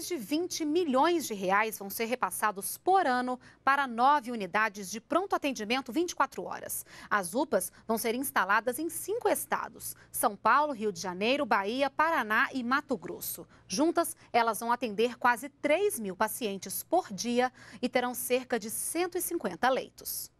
mais de 20 milhões de reais vão ser repassados por ano para nove unidades de pronto atendimento 24 horas. As UPAs vão ser instaladas em cinco estados: São Paulo, Rio de Janeiro, Bahia, Paraná e Mato Grosso. Juntas, elas vão atender quase 3 mil pacientes por dia e terão cerca de 150 leitos.